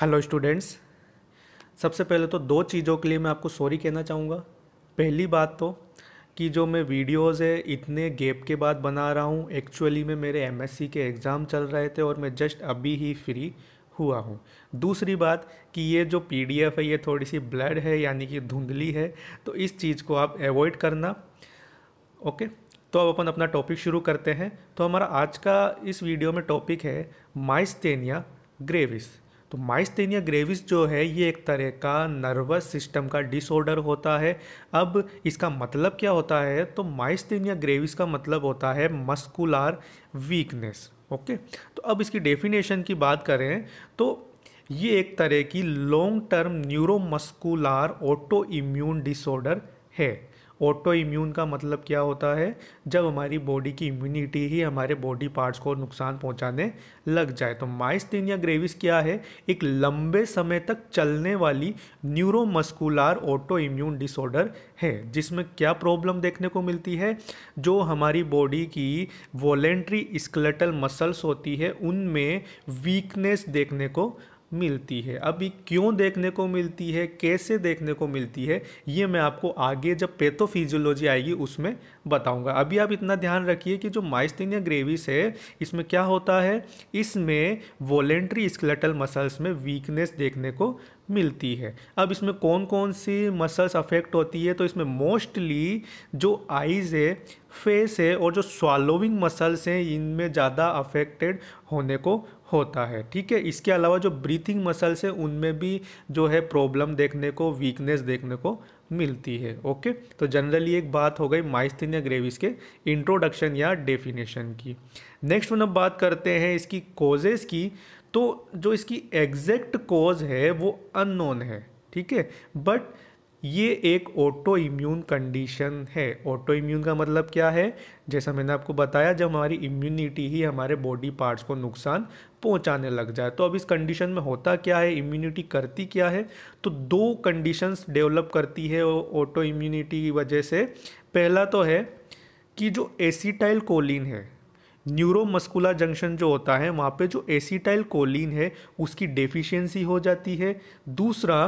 Hello students सबसे पहले तो दो चीज़ों के लिए मैं आपको सॉरी कहना चाहूँगा पहली बात तो कि जो मैं वीडियोस है इतने गैप के बाद बना रहा हूँ एक्चुअली में मेरे एमएससी के एग्ज़ाम चल रहे थे और मैं जस्ट अभी ही फ्री हुआ हूँ दूसरी बात कि ये जो पीडीएफ है ये थोड़ी सी ब्लड है यानी कि धुंधली है तो इस चीज़ को आप एवॉइड करना ओके तो अब अपन अपना टॉपिक शुरू करते हैं तो हमारा आज का इस वीडियो में टॉपिक है माइस्टेनिया ग्रेविस तो माइस्थेनिया ग्रेविस जो है ये एक तरह का नर्वस सिस्टम का डिसऑर्डर होता है अब इसका मतलब क्या होता है तो माइस्थेनिया ग्रेविस का मतलब होता है मस्कुलर वीकनेस ओके तो अब इसकी डेफिनेशन की बात करें तो ये एक तरह की long term neuromuscular autoimmune disorder है ऑटो इम्यून का मतलब क्या होता है जब हमारी बॉडी की इम्यूनिटी ही हमारे बॉडी पार्ट्स को नुकसान पहुंचाने लग जाए तो या ग्रेविस क्या है एक लंबे समय तक चलने वाली न्यूरोमस्कुलर ऑटो इम्यून डिसऑर्डर है जिसमें क्या प्रॉब्लम देखने को मिलती है जो हमारी बॉडी की वॉलेंट्री स्कलेटल मसल्स होती है उनमें वीकनेस देखने को मिलती है अभी क्यों देखने को मिलती है कैसे देखने को मिलती है ये मैं आपको आगे जब पैथोफिजियोलॉजी आएगी उसमें बताऊंगा अभी आप इतना ध्यान रखिए कि जो माइस्थीनिया ग्रेविस है इसमें क्या होता है इसमें वॉलेंट्री स्केलेटल मसल्स में वीकनेस देखने को मिलती है अब इसमें कौन कौन सी मसल्स अफेक्ट होती है तो इसमें मोस्टली जो आइज़ है फेस है और जो स्वालोविंग मसल्स हैं इनमें ज़्यादा अफेक्टेड होने को होता है ठीक है इसके अलावा जो ब्रीथिंग मसल्स है उनमें भी जो है प्रॉब्लम देखने को वीकनेस देखने को मिलती है ओके तो जनरली एक बात हो गई माइस्थिनिया ग्रेविस के इंट्रोडक्शन या डेफिनेशन की नेक्स्ट हम बात करते हैं इसकी कॉजेज की तो जो इसकी एग्जैक्ट कोज है वो अननोन है ठीक है बट ये एक ऑटो इम्यून कंडीशन है ऑटो इम्यून का मतलब क्या है जैसा मैंने आपको बताया जब हमारी इम्यूनिटी ही हमारे बॉडी पार्ट्स को नुकसान पहुंचाने लग जाए तो अब इस कंडीशन में होता क्या है इम्यूनिटी करती क्या है तो दो कंडीशंस डेवलप करती है ऑटो इम्यूनिटी की वजह से पहला तो है कि जो एसीटाइल कोलिन है न्यूरोमस्कुलर जंक्शन जो होता है वहाँ पे जो एसीटाइल कोलिन है उसकी डेफिशिएंसी हो जाती है दूसरा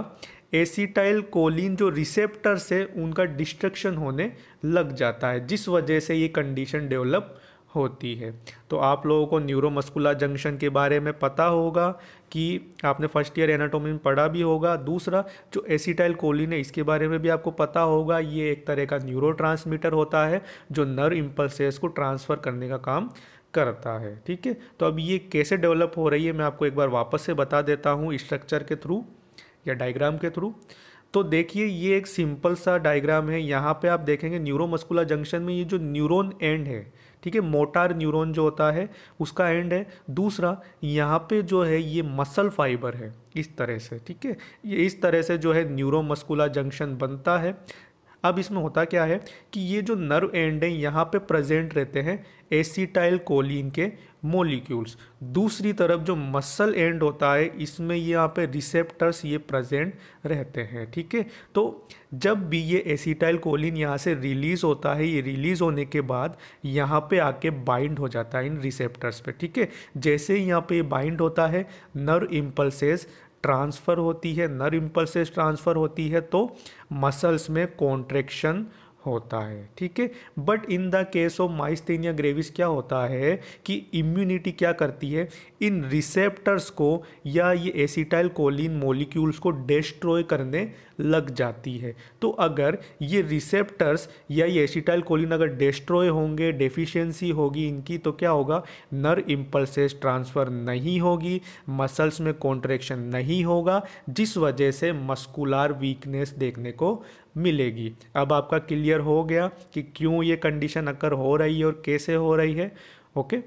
एसीटाइल कोलिन जो रिसेप्टर्स है उनका डिस्ट्रक्शन होने लग जाता है जिस वजह से ये कंडीशन डेवलप होती है तो आप लोगों को न्यूरोमस्कुलर जंक्शन के बारे में पता होगा कि आपने फर्स्ट ईयर एनाटोमी में पढ़ा भी होगा दूसरा जो एसीटाइल कोलिन है इसके बारे में भी आपको पता होगा ये एक तरह का न्यूरो होता है जो नर्व इम्पल्सेस को ट्रांसफ़र करने का काम करता है ठीक है तो अब ये कैसे डेवलप हो रही है मैं आपको एक बार वापस से बता देता हूँ स्ट्रक्चर के थ्रू या डायग्राम के थ्रू तो देखिए ये एक सिंपल सा डायग्राम है यहाँ पे आप देखेंगे न्यूरोमस्कुलर जंक्शन में ये जो न्यूरोन एंड है ठीक है मोटार न्यूरोन जो होता है उसका एंड है दूसरा यहाँ पे जो है ये मसल फाइबर है इस तरह से ठीक है ये इस तरह से जो है न्यूरोमस्कुलर जंक्शन बनता है अब इसमें होता क्या है कि ये जो नर्व एंड हैं यहाँ पे प्रेजेंट रहते हैं एसीटाइल कोलिन के मोलिक्यूल्स दूसरी तरफ जो मसल एंड होता है इसमें यहाँ पे रिसेप्टर्स ये प्रेजेंट रहते हैं ठीक है तो जब भी ये एसीटाइल कोलिन यहाँ से रिलीज़ होता है ये रिलीज़ होने के बाद यहाँ पे आके बाइंड हो जाता है इन रिसेप्टर्स पे ठीक है जैसे यहाँ पे बाइंड होता है नर्व इम्पल्सेज ट्रांसफ़र होती है नर्व इम्पल्सेस ट्रांसफ़र होती है तो मसल्स में कॉन्ट्रेक्शन होता है ठीक है but in the case of myasthenia gravis क्या होता है कि इम्यूनिटी क्या करती है इन रिसेप्टर्स को या ये एसिटाइल कोलिन मोलिक्यूल्स को डिस्ट्रॉय करने लग जाती है तो अगर ये रिसेप्टर्स या ये एसिटाइल कोलिन अगर डिस्ट्रॉय होंगे डेफिशिएंसी होगी इनकी तो क्या होगा नर इम्पल्सेस ट्रांसफ़र नहीं होगी मसल्स में कॉन्ट्रेक्शन नहीं होगा जिस वजह से मस्कुलर वीकनेस देखने को मिलेगी अब आपका क्लियर हो गया कि क्यों ये कंडीशन अकर हो रही है और कैसे हो रही है ओके okay?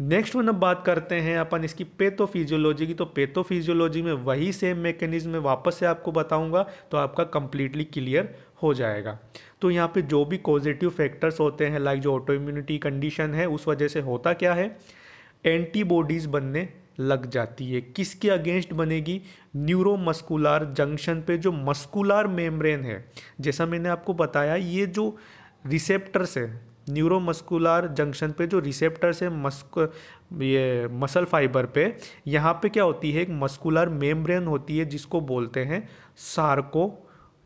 नेक्स्ट वन अब बात करते हैं अपन इसकी पेथोफिजियोलॉजी की तो पेथोफिजियोलॉजी में वही सेम मैकेनिज्म में वापस से आपको बताऊंगा तो आपका कंप्लीटली क्लियर हो जाएगा तो यहाँ पे जो भी पॉजिटिव फैक्टर्स होते हैं लाइक जो ऑटो इम्यूनिटी कंडीशन है उस वजह से होता क्या है एंटीबॉडीज़ बनने लग जाती है किसके अगेंस्ट बनेगी न्यूरोमस्कुलर जंक्शन पे जो मस्कुलर मेम्ब्रेन है जैसा मैंने आपको बताया ये जो रिसेप्टर्स है न्यूरोमस्कुलर जंक्शन पे जो रिसेप्टर्स है मस्क ये मसल फाइबर पे यहाँ पे क्या होती है एक मस्कुलर मेम्ब्रेन होती है जिसको बोलते हैं सार्को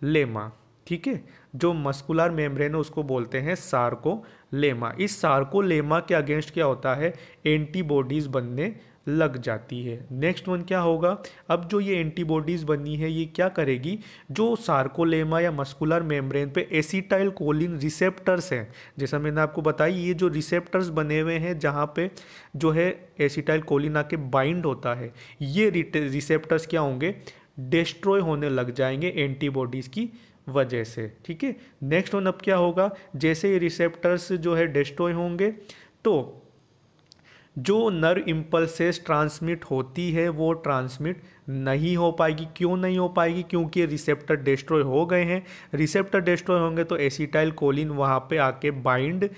लेमा ठीक है जो मस्कुलर मेम्ब्रेन है उसको बोलते हैं सार्को लेमा इस सार्को लेमा के अगेंस्ट क्या होता है एंटीबॉडीज़ बनने लग जाती है नेक्स्ट वन क्या होगा अब जो ये एंटीबॉडीज़ बनी है ये क्या करेगी जो सार्कोलेमा या मस्कुलर मेम्ब्रेन पे एसीटाइल कोलिन रिसेप्टर्स हैं जैसा मैंने आपको बताई ये जो रिसेप्टर्स बने हुए हैं जहाँ पे जो है एसीटाइल कोलिन आके बाइंड होता है ये रिसेप्टर्स क्या होंगे डिस्ट्रॉय होने लग जाएंगे एंटीबॉडीज़ की वजह से ठीक है नेक्स्ट वन अब क्या होगा जैसे ये रिसेप्टर्स जो है डिस्ट्रॉय होंगे तो जो नर इम्पल्सेस ट्रांसमिट होती है वो ट्रांसमिट नहीं हो पाएगी क्यों नहीं हो पाएगी क्योंकि रिसेप्टर डिस्ट्रॉय हो गए हैं रिसेप्टर डिस्ट्रॉय होंगे तो एसिटाइल कोलिन वहाँ पे आके बाइंड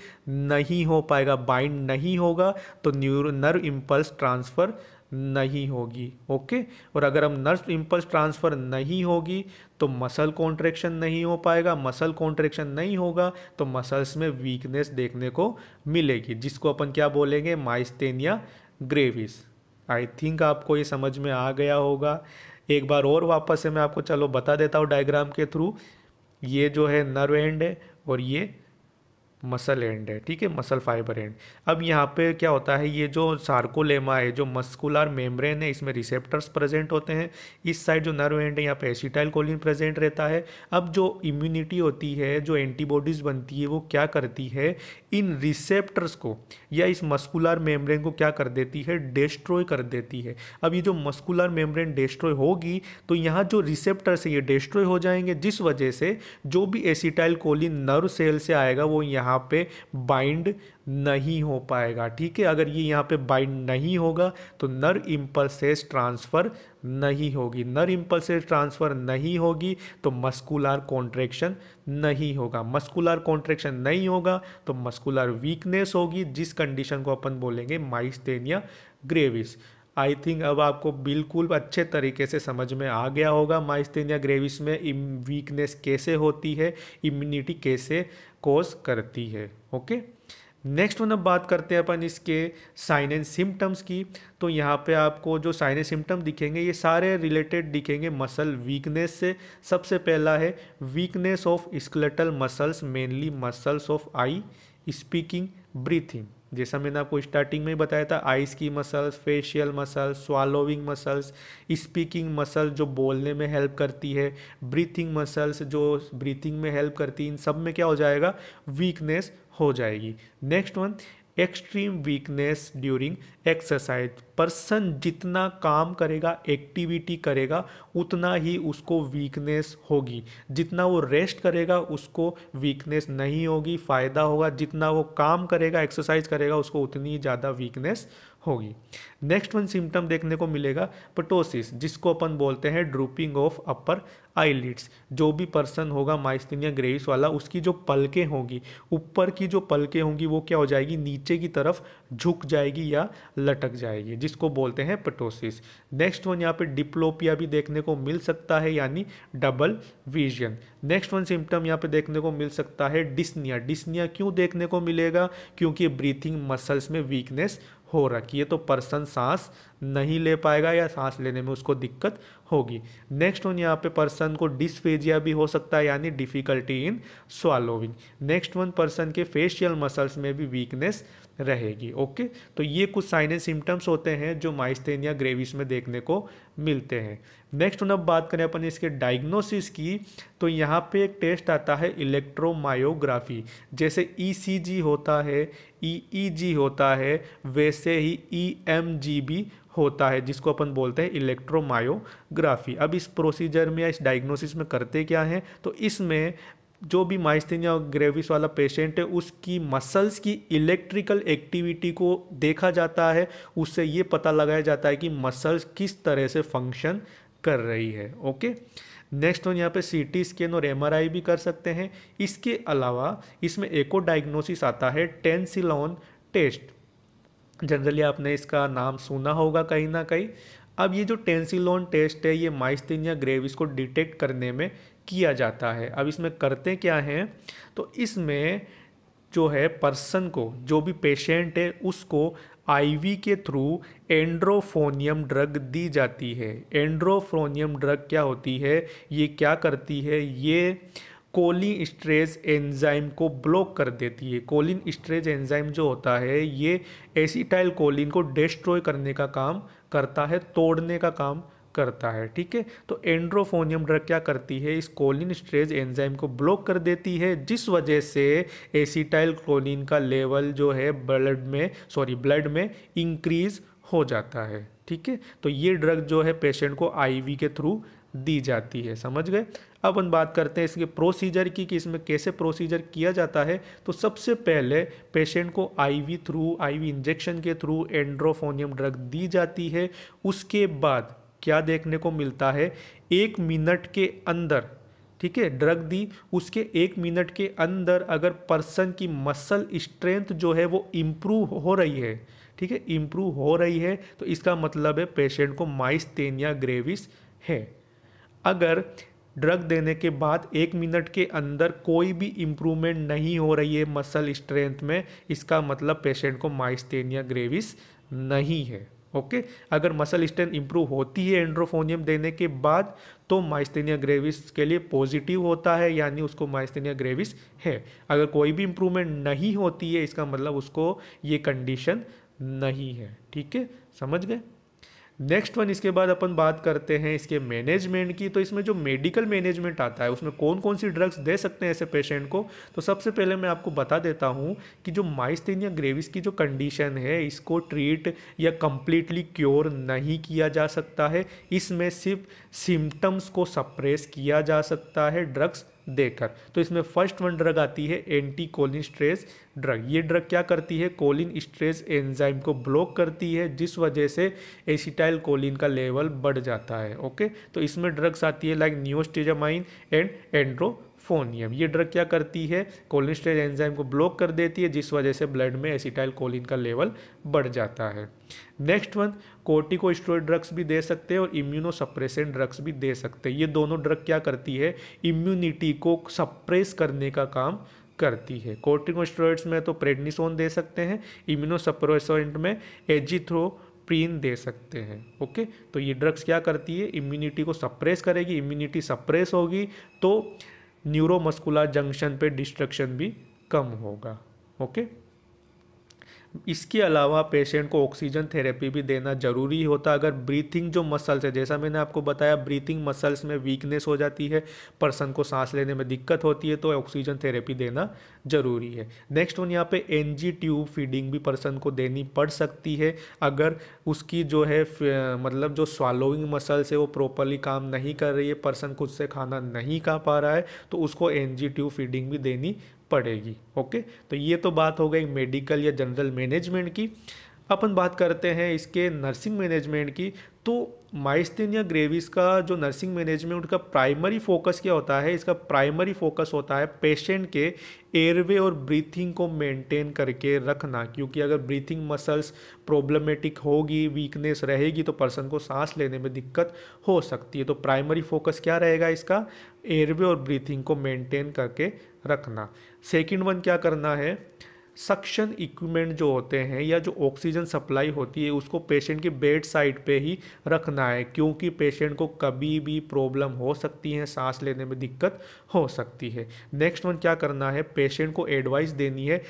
नहीं हो पाएगा बाइंड नहीं होगा तो न्यूरो नर इम्पल्स ट्रांसफ़र नहीं होगी ओके और अगर हम नर्व इम्पल्स ट्रांसफ़र नहीं होगी तो मसल कॉन्ट्रेक्शन नहीं हो पाएगा मसल कॉन्ट्रेक्शन नहीं होगा तो मसल्स में वीकनेस देखने को मिलेगी जिसको अपन क्या बोलेंगे माइस्तेनिया ग्रेविस आई थिंक आपको ये समझ में आ गया होगा एक बार और वापस से मैं आपको चलो बता देता हूँ डायग्राम के थ्रू ये जो है नर्व एंड है और ये मसल एंड है ठीक है मसल फाइबर एंड अब यहाँ पे क्या होता है ये जो सार्कोलेमा है जो मस्कुलर मेम्ब्रेन है इसमें रिसेप्टर्स प्रेजेंट होते हैं इस साइड जो नर्व एंड है यहाँ पे एसिटाइल कोलिन प्रेजेंट रहता है अब जो इम्यूनिटी होती है जो एंटीबॉडीज़ बनती है वो क्या करती है इन रिसेप्टर्स को या इस मस्कुलर मेम्ब्रेन को क्या कर देती है डिस्ट्रॉय कर देती है अब ये जो मस्कुलर मेम्ब्रेन डिस्ट्रॉय होगी तो यहाँ जो रिसेप्टर्स है ये डिस्ट्रॉय हो जाएंगे जिस वजह से जो भी एसिटाइल कोलिन नर्व सेल से आएगा वो यहाँ यहाँ पे बाइंड नहीं हो पाएगा ठीक है अगर ये यहाँ पे बाइंड नहीं होगा तो नर इम्पल्सेस ट्रांसफ़र नहीं होगी नर इम्पल्सेस ट्रांसफ़र नहीं होगी तो मस्कुलर कॉन्ट्रेक्शन नहीं होगा मस्कुलर कॉन्ट्रेक्शन नहीं होगा तो मस्कुलर वीकनेस होगी जिस कंडीशन को अपन बोलेंगे माइस्थेनिया ग्रेविस आई थिंक अब आपको बिल्कुल अच्छे तरीके से समझ में आ गया होगा माइस्थेनिया ग्रेविस में वीकनेस कैसे होती है इम्यूनिटी कैसे कोस करती है ओके नेक्स्ट वन अब बात करते हैं अपन इसके साइन एंड सिम्टम्स की तो यहाँ पे आपको जो साइन एंड सिम्टम दिखेंगे ये सारे रिलेटेड दिखेंगे मसल वीकनेस से सबसे पहला है weakness of skeletal muscles mainly muscles of eye speaking breathing जैसा मैंने आपको स्टार्टिंग में ही बताया था आइस की muscles facial muscles swallowing muscles speaking muscle जो बोलने में हेल्प करती है ब्रीथिंग मसल्स जो ब्रीथिंग में हेल्प करती है इन सब में क्या हो जाएगा वीकनेस हो जाएगी next one extreme weakness during exercise person जितना काम करेगा एक्टिविटी करेगा उतना ही उसको वीकनेस होगी जितना वो रेस्ट करेगा उसको वीकनेस नहीं होगी फ़ायदा होगा जितना वो काम करेगा एक्सरसाइज करेगा उसको उतनी ज़्यादा वीकनेस होगी नेक्स्ट वन सिम्टम देखने को मिलेगा पटोसिस जिसको अपन बोलते हैं ड्रूपिंग ऑफ अपर आईलिड्स जो भी पर्सन होगा माइस्थिनिया ग्रेविस वाला उसकी जो पलकें होंगी ऊपर की जो पलकें होंगी वो क्या हो जाएगी नीचे की तरफ झुक जाएगी या लटक जाएगी जिस इसको बोलते हैं पटोसिस नेक्स्ट वन यहाँ पे डिप्लोपिया भी देखने को मिल सकता है यानी double vision next one symptom यहाँ पे देखने को मिल सकता है डिस्निया डिस्निया क्यों देखने को मिलेगा क्योंकि ब्रीथिंग मसल्स में वीकनेस हो रखी है तो पर्सन सांस नहीं ले पाएगा या सांस लेने में उसको दिक्कत होगी नेक्स्ट वन यहाँ पे पर्सन को डिसफेजिया भी हो सकता है यानी difficulty in swallowing next one person के फेशियल मसल्स में भी वीकनेस रहेगी ओके तो ये कुछ साइन एंड सिम्टम्स होते हैं जो माइस्थेनिया ग्रेविस में देखने को मिलते हैं नेक्स्ट अब बात करें अपन इसके डायग्नोसिस की तो यहाँ पे एक टेस्ट आता है इलेक्ट्रोमायोग्राफी जैसे ईसीजी e होता है ईईजी e e होता है वैसे ही ईएमजी भी होता है जिसको अपन बोलते हैं इलेक्ट्रोमायोग्राफी अब इस प्रोसीजर में या इस डायग्नोसिस में करते क्या हैं तो इसमें जो भी माइस्थीनिया ग्रेविस वाला पेशेंट है उसकी मसल्स की इलेक्ट्रिकल एक्टिविटी को देखा जाता है उससे ये पता लगाया जाता है कि मसल्स किस तरह से फंक्शन कर रही है ओके नेक्स्ट हम यहाँ पे सी टी स्कैन और एम भी कर सकते हैं इसके अलावा इसमें एको डायग्नोसिस आता है टेंसिलॉन टेस्ट जनरली आपने इसका नाम सुना होगा कहीं ना कहीं अब ये जो टेंसिलोन टेस्ट है ये माइस्थीनिया ग्रेविस को डिटेक्ट करने में किया जाता है अब इसमें करते क्या हैं तो इसमें जो है पर्सन को जो भी पेशेंट है उसको आईवी के थ्रू एंड्रोफोनियम ड्रग दी जाती है एंड्रोफोनियम ड्रग क्या होती है ये क्या करती है ये कोलिन स्ट्रेस एंजाइम को ब्लॉक कर देती है कोलिन स्ट्रेस एंजाइम जो होता है ये एसिटाइल कोलिन को डिस्ट्रॉय करने का काम करता है तोड़ने का काम करता है ठीक है तो एंड्रोफोनियम ड्रग क्या करती है इस कोलिन स्ट्रेज एंजाइम को ब्लॉक कर देती है जिस वजह से एसीटाइल क्लोलिन का लेवल जो है ब्लड में सॉरी ब्लड में इंक्रीज हो जाता है ठीक है तो ये ड्रग जो है पेशेंट को आईवी के थ्रू दी जाती है समझ गए अब हम बात करते हैं इसके प्रोसीजर की कि इसमें कैसे प्रोसीजर किया जाता है तो सबसे पहले पेशेंट को आईवी थ्रू आईवी इंजेक्शन के थ्रू एंड्रोफोनियम ड्रग दी जाती है उसके बाद क्या देखने को मिलता है एक मिनट के अंदर ठीक है ड्रग दी उसके एक मिनट के अंदर अगर पर्सन की मसल स्ट्रेंथ जो है वो इम्प्रूव हो रही है ठीक है इम्प्रूव हो रही है तो इसका मतलब है पेशेंट को माइस्तेनिया ग्रेविस है अगर ड्रग देने के बाद एक मिनट के अंदर कोई भी इम्प्रूवमेंट नहीं हो रही है मसल स्ट्रेंथ में इसका मतलब पेशेंट को माइस्तेनिया ग्रेविस नहीं है ओके अगर मसल स्ट्रेंथ इंप्रूव होती है एंड्रोफोनियम देने के बाद तो माइस्थेनिया ग्रेविस के लिए पॉजिटिव होता है यानी उसको माइस्थेनिया ग्रेविस है अगर कोई भी इम्प्रूवमेंट नहीं होती है इसका मतलब उसको ये कंडीशन नहीं है ठीक है समझ गए नेक्स्ट वन इसके बाद अपन बात करते हैं इसके मैनेजमेंट की तो इसमें जो मेडिकल मैनेजमेंट आता है उसमें कौन कौन सी ड्रग्स दे सकते हैं ऐसे पेशेंट को तो सबसे पहले मैं आपको बता देता हूँ कि जो माइस्थेनिया ग्रेविस की जो कंडीशन है इसको ट्रीट या कम्प्लीटली क्योर नहीं किया जा सकता है इसमें सिर्फ सिम्टम्स को सप्रेस किया जा सकता है ड्रग्स देकर तो इसमें फर्स्ट वन ड्रग आती है एंटी कोलिन स्ट्रेस ड्रग ये ड्रग क्या करती है कोलिन स्ट्रेस एंजाइम को ब्लॉक करती है जिस वजह से एसिटाइल कोलिन का लेवल बढ़ जाता है ओके तो इसमें ड्रग्स आती है like neostigmine and edrophonium ये ड्रग क्या करती है कोलिनस्टेज एंजाइम को ब्लॉक कर देती है जिस वजह से ब्लड में एसिटाइल कोलिन का लेवल बढ़ जाता है नेक्स्ट वन कोर्टिकोस्टेरॉइड ड्रग्स भी दे सकते हैं और इम्यूनो ड्रग्स भी दे सकते हैं ये दोनों ड्रग क्या करती है इम्यूनिटी को सप्रेस करने का काम करती है कोर्टिकोस्टेरॉइड्स में तो प्रेडनिसोन दे सकते हैं इम्यूनो में एजिथ्रो प्रीन दे सकते हैं ओके तो ये ड्रग्स क्या करती है इम्यूनिटी को सप्रेस करेगी इम्यूनिटी सप्रेस होगी तो न्यूरोमस्कुलर जंक्शन पे डिस्ट्रक्शन भी कम होगा ओके इसके अलावा पेशेंट को ऑक्सीजन थेरेपी भी देना ज़रूरी होता है अगर ब्रीथिंग जो मसल्स है जैसा मैंने आपको बताया ब्रीथिंग मसल्स में वीकनेस हो जाती है पर्सन को सांस लेने में दिक्कत होती है तो ऑक्सीजन थेरेपी देना ज़रूरी है नेक्स्ट वन यहाँ पे एन ट्यूब फीडिंग भी पर्सन को देनी पड़ सकती है अगर उसकी जो है मतलब जो स्वालोइंग मसल्स है वो प्रॉपरली काम नहीं कर रही है पर्सन खुद से खाना नहीं खा पा रहा है तो उसको एन ट्यूब फीडिंग भी देनी पड़ेगी ओके तो ये तो बात हो गई मेडिकल या जनरल मैनेजमेंट की अपन बात करते हैं इसके नर्सिंग मैनेजमेंट की तो माइस्टिन या ग्रेविस का जो नर्सिंग मैनेजमेंट का प्राइमरी फोकस क्या होता है इसका प्राइमरी फोकस होता है पेशेंट के एयरवे और ब्रीथिंग को मेंटेन करके रखना क्योंकि अगर ब्रीथिंग मसल्स प्रॉब्लमेटिक होगी वीकनेस रहेगी तो पर्सन को सांस लेने में दिक्कत हो सकती है तो प्राइमरी फोकस क्या रहेगा इसका एयरवे और ब्रीथिंग को मेंटेन करके रखना सेकेंड वन क्या करना है सक्शन इक्विपमेंट जो होते हैं या जो ऑक्सीजन सप्लाई होती है उसको पेशेंट के बेड साइड पे ही रखना है क्योंकि पेशेंट को कभी भी प्रॉब्लम हो सकती है सांस लेने में दिक्कत हो सकती है नेक्स्ट वन क्या करना है पेशेंट को एडवाइस देनी है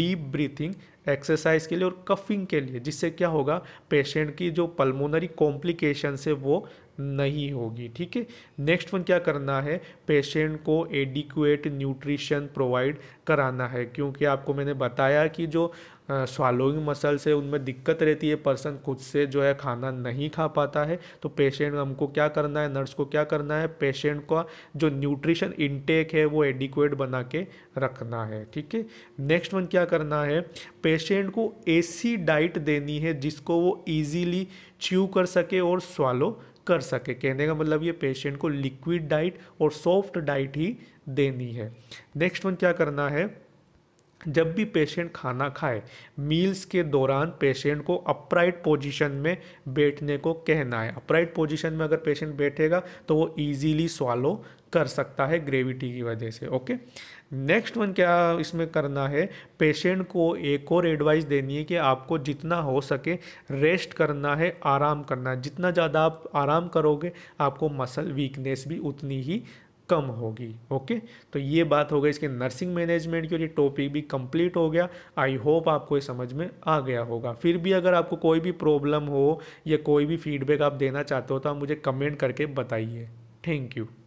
डीप ब्रीथिंग एक्सरसाइज के लिए और कफिंग के लिए जिससे क्या होगा पेशेंट की जो पल्मोनरी कॉम्प्लिकेशन से वो नहीं होगी ठीक है नेक्स्ट वन क्या करना है पेशेंट को एडिक्यूएट न्यूट्रिशन प्रोवाइड कराना है क्योंकि आपको मैंने बताया कि जो स्वालोइंग मसल्स से उनमें दिक्कत रहती है पर्सन खुद से जो है खाना नहीं खा पाता है तो पेशेंट हमको क्या करना है नर्स को क्या करना है पेशेंट का जो न्यूट्रिशन इनटेक है वो एडिक्वेट बना के रखना है ठीक है नेक्स्ट वन क्या करना है पेशेंट को ऐसी डाइट देनी है जिसको वो ईजीली च्यू कर सके और स्वालो कर सके कहने का मतलब ये पेशेंट को लिक्विड डाइट और सॉफ्ट डाइट ही देनी है नेक्स्ट वन क्या करना है जब भी पेशेंट खाना खाए मील्स के दौरान पेशेंट को अपराइट पोजीशन में बैठने को कहना है अपराइट पोजीशन में अगर पेशेंट बैठेगा तो वो इजीली स्वालो कर सकता है ग्रेविटी की वजह से ओके नेक्स्ट वन क्या इसमें करना है पेशेंट को एक और एडवाइस देनी है कि आपको जितना हो सके रेस्ट करना है आराम करना है जितना ज़्यादा आप आराम करोगे आपको मसल वीकनेस भी उतनी ही कम होगी ओके तो ये बात हो गई इसके नर्सिंग मैनेजमेंट के लिए टॉपिक भी कंप्लीट हो गया आई होप आपको ये समझ में आ गया होगा फिर भी अगर आपको कोई भी प्रॉब्लम हो या कोई भी फीडबैक आप देना चाहते हो तो आप मुझे कमेंट करके बताइए थैंक यू